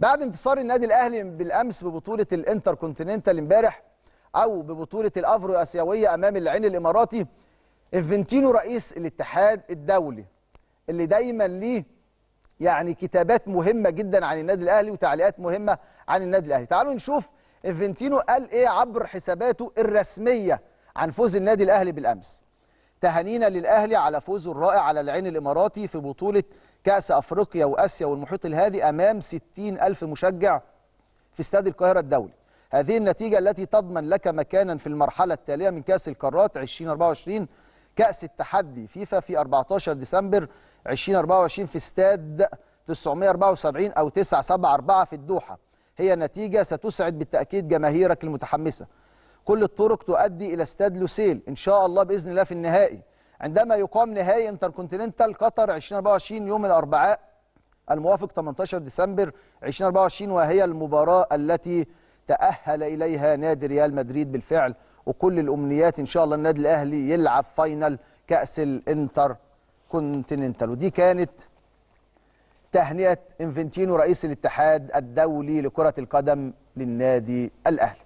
بعد انتصار النادي الاهلي بالامس ببطوله الانتر كونتيننتال امبارح او ببطوله الافرو اسيويه امام العين الاماراتي انفنتينو رئيس الاتحاد الدولي اللي دايما ليه يعني كتابات مهمه جدا عن النادي الاهلي وتعليقات مهمه عن النادي الاهلي تعالوا نشوف انفنتينو قال ايه عبر حساباته الرسميه عن فوز النادي الاهلي بالامس تهانينا للأهلي على فوزه الرائع على العين الإماراتي في بطولة كأس أفريقيا وآسيا والمحيط الهادي أمام 60 ألف مشجع في استاد القاهرة الدولي هذه النتيجة التي تضمن لك مكانا في المرحلة التالية من كأس القارات 2024 كأس التحدي فيفا في 14 ديسمبر 2024 في استاد 974 أو 974 في الدوحة هي نتيجة ستسعد بالتأكيد جماهيرك المتحمسة كل الطرق تؤدي إلى استاد لوسيل إن شاء الله بإذن الله في النهائي عندما يقام نهائي انتركونتيننتال قطر 2024 يوم الأربعاء الموافق 18 ديسمبر 2024 وهي المباراة التي تأهل إليها نادي ريال مدريد بالفعل وكل الأمنيات إن شاء الله النادي الأهلي يلعب فاينل كأس الانتر كونتيننتال ودي كانت تهنئة انفنتينو رئيس الاتحاد الدولي لكرة القدم للنادي الأهلي